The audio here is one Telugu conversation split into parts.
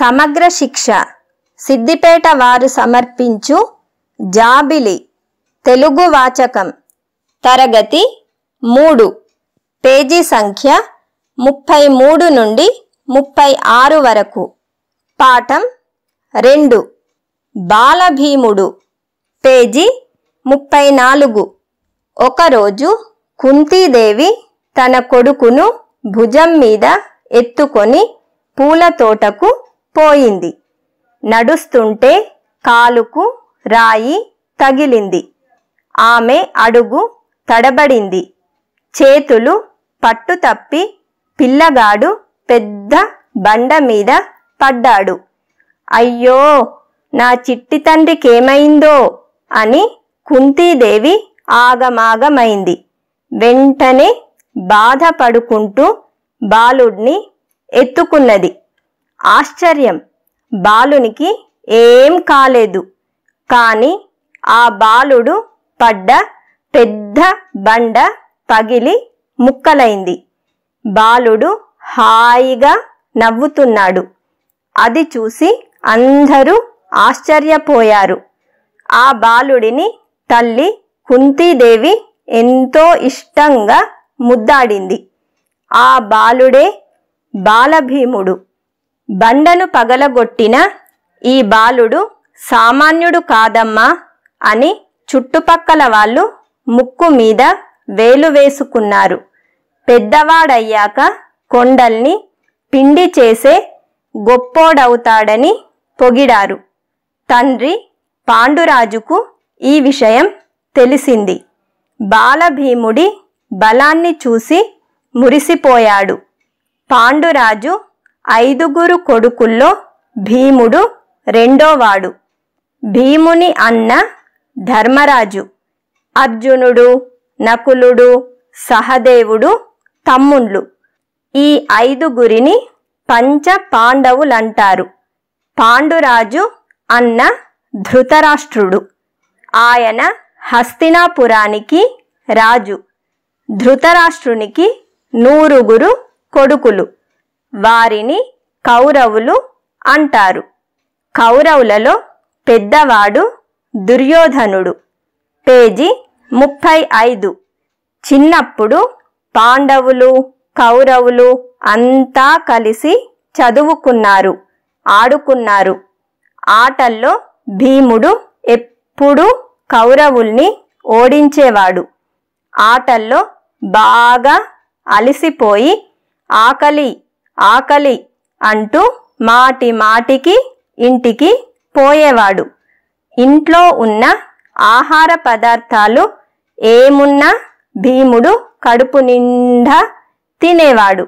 సమగ్ర శిక్ష సిద్దిపేట వారు సమర్పించు జాబిలి తెలుగు వాచకం తరగతి మూడు పేజీ సంఖ్య ముప్పై మూడు నుండి ముప్పై ఆరు వరకు పాఠం రెండు బాలభీముడు పేజీ ముప్పై నాలుగు ఒకరోజు కుంతీదేవి తన కొడుకును భుజం మీద ఎత్తుకొని పూల తోటకు పోయింది నడుస్తుంటే కాలుకు రాయి తగిలింది ఆమె అడుగు తడబడింది చేతులు పట్టు తప్పి పిల్లగాడు పెద్ద బండ మీద పడ్డాడు అయ్యో నా చిట్టి తండ్రికేమైందో అని కుంతీదేవి ఆగమాగమైంది వెంటనే బాధపడుకుంటూ బాలుడిని ఎత్తుకున్నది ఆశ్చర్యం బాలునికి ఏం కాలేదు కానీ ఆ బాలుడు పడ్డ పెద్ద బండ పగిలి ముక్కలైంది బాలుడు హాయిగా నవ్వుతున్నాడు అది చూసి అందరూ ఆశ్చర్యపోయారు ఆ బాలుడిని తల్లి కుంతీదేవి ఎంతో ఇష్టంగా ముద్దాడింది ఆ బాలుడే బాలభీముడు బండను పగలగొట్టిన ఈ బాలుడు సామాన్యుడు కాదమ్మా అని చుట్టుపక్కల వాళ్ళు ముక్కు మీద వేలు వేసుకున్నారు పెద్దవాడయ్యాక కొండల్ని పిండి చేసే గొప్పోడవుతాడని పొగిడారు తండ్రి పాండురాజుకు ఈ విషయం తెలిసింది బాలభీముడి బలాన్ని చూసి మురిసిపోయాడు పాండురాజు ఐదుగురు కొడుకుల్లో భీముడు రెండోవాడు భీముని అన్న ధర్మరాజు అర్జునుడు నకులుడు సహదేవుడు తమ్ముళ్ళు ఈ ఐదుగురిని పంచ పాండవులంటారు పాండురాజు అన్న ధృతరాష్ట్రుడు ఆయన హస్తినాపురానికి రాజు ధృతరాష్ట్రునికి నూరుగురు కొడుకులు వారిని కౌరవులు అంటారు కౌరవులలో పెద్దవాడు దుర్యోధనుడు పేజీ ముప్పై ఐదు చిన్నప్పుడు పాండవులు కౌరవులు అంతా కలిసి చదువుకున్నారు ఆడుకున్నారు ఆటల్లో భీముడు ఎప్పుడూ కౌరవుల్ని ఓడించేవాడు ఆటల్లో బాగా అలసిపోయి ఆకలి ఆకలి అంటూ మాటి మాటికి ఇంటికి పోయేవాడు ఇంట్లో ఉన్న ఆహార పదార్థాలు ఏమున్నా భీముడు కడుపు నిండా తినేవాడు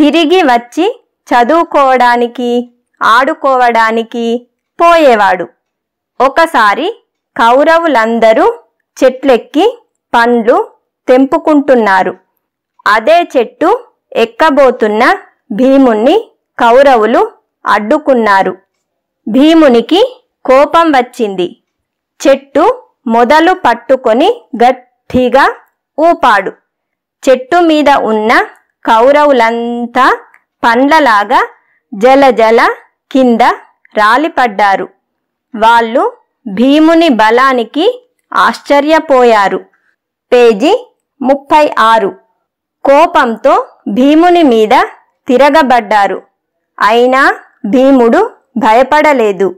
తిరిగి వచ్చి చదువుకోవడానికి ఆడుకోవడానికి పోయేవాడు ఒకసారి కౌరవులందరూ చెట్లెక్కి పండ్లు తెంపుకుంటున్నారు అదే చెట్టు ఎక్కబోతున్న భీముణ్ణి కౌరవులు అడ్డుకున్నారు భీమునికి కోపం వచ్చింది చెట్టు మొదలు పట్టుకొని గట్టిగా ఊపాడు చెట్టు మీద ఉన్న కౌరవులంతా పండ్లలాగా జలజల కింద రాలిపడ్డారు వాళ్ళు భీముని బలానికి ఆశ్చర్యపోయారు పేజీ ముప్పై ఆరు కోపంతో భీముని మీద తిరగబడ్డారు అయినా భీముడు భయపడలేదు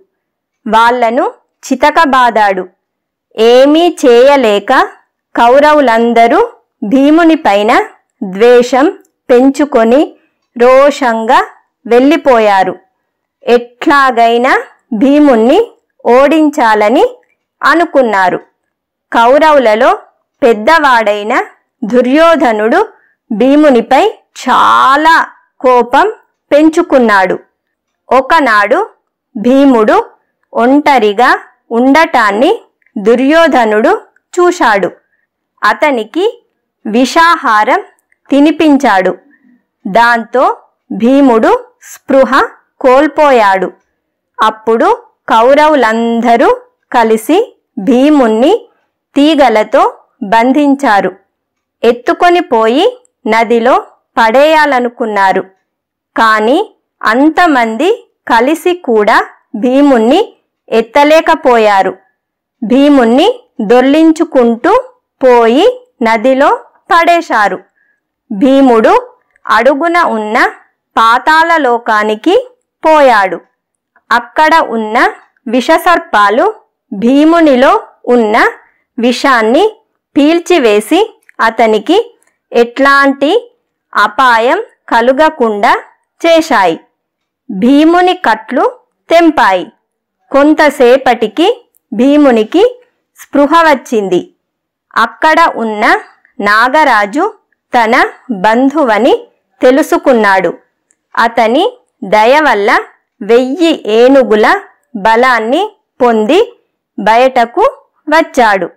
వాళ్లను చితకబాదాడు ఏమీ చేయలేక కౌరవులందరూ భీమునిపైన ద్వేషం పెంచుకొని రోషంగా వెళ్ళిపోయారు ఎట్లాగైనా భీముణ్ణి ఓడించాలని అనుకున్నారు కౌరవులలో పెద్దవాడైన దుర్యోధనుడు భీమునిపై చాలా కోపం పెంచుకున్నాడు ఒకనాడు భీముడు ఒంటరిగా ఉండటాన్ని దుర్యోధనుడు చూశాడు అతనికి విషాహారం తినిపించాడు దాంతో భీముడు స్పృహ కోల్పోయాడు అప్పుడు కౌరవులందరూ కలిసి భీముణ్ణి తీగలతో బంధించారు ఎత్తుకొని పోయి నదిలో పడేయాలనుకున్నారు కానీ అంతమంది కలిసి కూడా భీముణ్ణి ఎత్తలేకపోయారు భీముణ్ణి దొర్లించుకుంటూ పోయి నదిలో పడేశారు భీముడు అడుగున ఉన్న పాతాల లోకానికి పోయాడు అక్కడ ఉన్న విషసర్పాలు భీమునిలో ఉన్న విషాన్ని పీల్చివేసి అతనికి ఎట్లాంటి అపాయం కలుగకుండా చేశాయి భీముని కట్లు తెంపాయి కొంతసేపటికి భీమునికి స్పృహ వచ్చింది అక్కడ ఉన్న నాగరాజు తన బంధువని తెలుసుకున్నాడు అతని దయ వల్ల వెయ్యి ఏనుగుల బలాన్ని పొంది బయటకు వచ్చాడు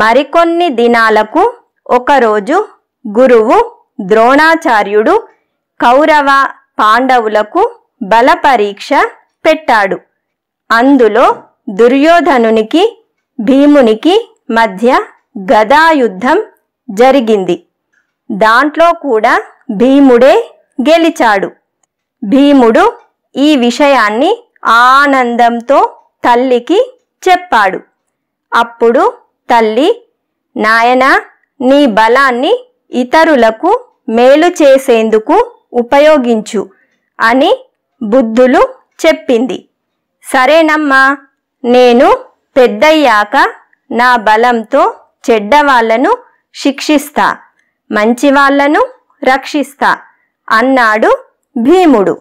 మరికొన్ని దినాలకు ఒకరోజు గురువు ద్రోణాచార్యుడు కౌరవ పాండవులకు బలపరీక్ష పెట్టాడు అందులో దుర్యోధనునికి భీమునికి మధ్య గదాయుద్ధం జరిగింది దాంట్లో కూడా భీముడే గెలిచాడు భీముడు ఈ విషయాన్ని ఆనందంతో తల్లికి చెప్పాడు అప్పుడు తల్లి నాయనా నీ బలాన్ని ఇతరులకు మేలు చేసేందుకు ఉపయోగించు అని బుద్ధులు చెప్పింది సరేనమ్మా నేను పెద్దయ్యాక నా బలంతో చెడ్డవాళ్లను శిక్షిస్తా మంచివాళ్లను రక్షిస్తా అన్నాడు భీముడు